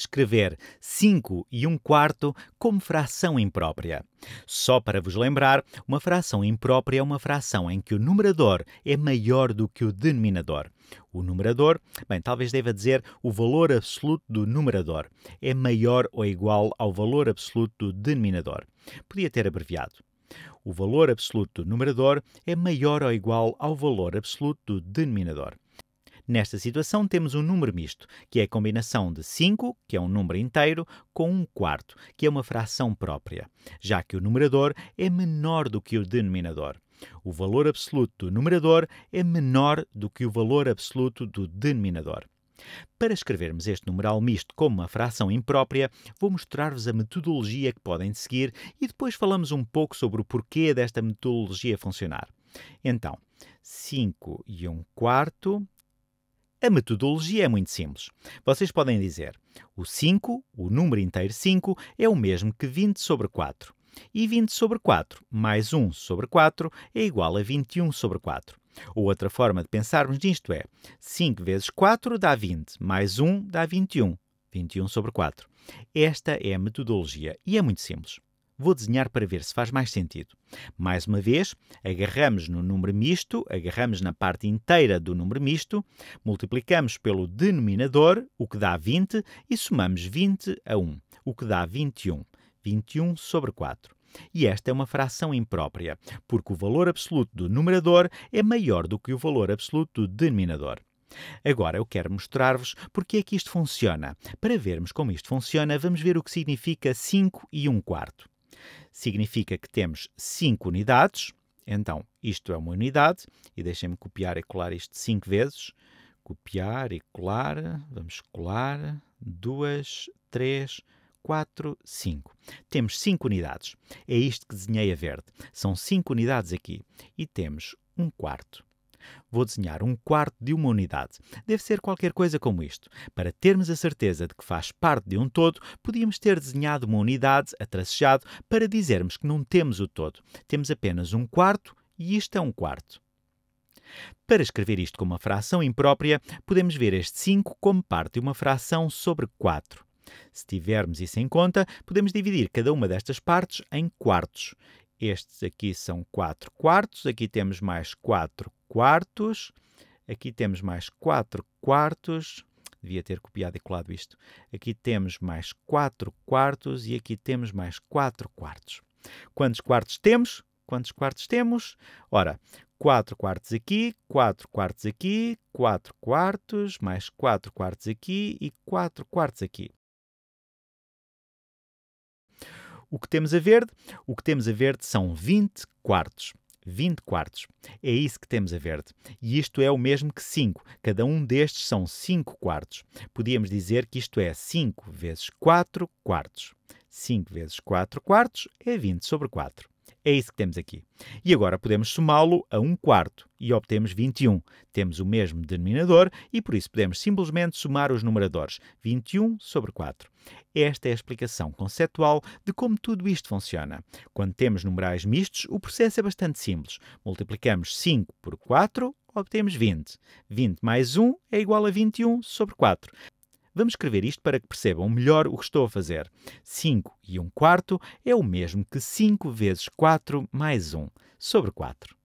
escrever 5 e 1 um quarto como fração imprópria. Só para vos lembrar, uma fração imprópria é uma fração em que o numerador é maior do que o denominador. O numerador, bem, talvez deva dizer o valor absoluto do numerador é maior ou igual ao valor absoluto do denominador. Podia ter abreviado. O valor absoluto do numerador é maior ou igual ao valor absoluto do denominador. Nesta situação, temos um número misto, que é a combinação de 5, que é um número inteiro, com um quarto, que é uma fração própria, já que o numerador é menor do que o denominador. O valor absoluto do numerador é menor do que o valor absoluto do denominador. Para escrevermos este numeral misto como uma fração imprópria, vou mostrar-vos a metodologia que podem seguir e depois falamos um pouco sobre o porquê desta metodologia funcionar. Então, 5 e 1 um quarto a metodologia é muito simples. Vocês podem dizer: o 5, o número inteiro 5, é o mesmo que 20 sobre 4. E 20 sobre 4 mais 1 sobre 4 é igual a 21 sobre 4. Ou outra forma de pensarmos nisto é: 5 vezes 4 dá 20, mais 1 dá 21. 21 sobre 4. Esta é a metodologia e é muito simples. Vou desenhar para ver se faz mais sentido. Mais uma vez, agarramos no número misto, agarramos na parte inteira do número misto, multiplicamos pelo denominador, o que dá 20, e somamos 20 a 1, o que dá 21. 21 sobre 4. E esta é uma fração imprópria, porque o valor absoluto do numerador é maior do que o valor absoluto do denominador. Agora eu quero mostrar-vos porque é que isto funciona. Para vermos como isto funciona, vamos ver o que significa 5 e 1 quarto. Significa que temos 5 unidades, então isto é uma unidade, e deixem-me copiar e colar isto 5 vezes. Copiar e colar, vamos colar, 2, 3, 4, 5. Temos 5 unidades. É isto que desenhei a verde. São 5 unidades aqui. E temos 1 um quarto. Vou desenhar um quarto de uma unidade. Deve ser qualquer coisa como isto. Para termos a certeza de que faz parte de um todo, podíamos ter desenhado uma unidade, a tracejado, para dizermos que não temos o todo. Temos apenas um quarto e isto é um quarto. Para escrever isto como uma fração imprópria, podemos ver este 5 como parte de uma fração sobre 4. Se tivermos isso em conta, podemos dividir cada uma destas partes em quartos. Estes aqui são 4 quartos, aqui temos mais 4 quartos, aqui temos mais 4 quartos, devia ter copiado e colado isto. Aqui temos mais 4 quartos e aqui temos mais 4 quartos. Quantos quartos temos? Quantos quartos temos? Ora, 4 quartos aqui, 4 quartos aqui, 4 quartos, mais 4 quartos aqui e 4 quartos aqui. O que temos a verde? O que temos a verde são 20 quartos. 20 quartos. É isso que temos a verde. E isto é o mesmo que 5. Cada um destes são 5 quartos. Podíamos dizer que isto é 5 vezes 4 quartos. 5 vezes 4 quartos é 20 sobre 4. É isso que temos aqui. E agora podemos somá-lo a 1 quarto e obtemos 21. Temos o mesmo denominador e por isso podemos simplesmente somar os numeradores 21 sobre 4. Esta é a explicação conceptual de como tudo isto funciona. Quando temos numerais mistos, o processo é bastante simples. Multiplicamos 5 por 4, obtemos 20. 20 mais 1 é igual a 21 sobre 4. Vamos escrever isto para que percebam melhor o que estou a fazer. 5 e 1 um quarto é o mesmo que 5 vezes 4 mais 1 sobre 4.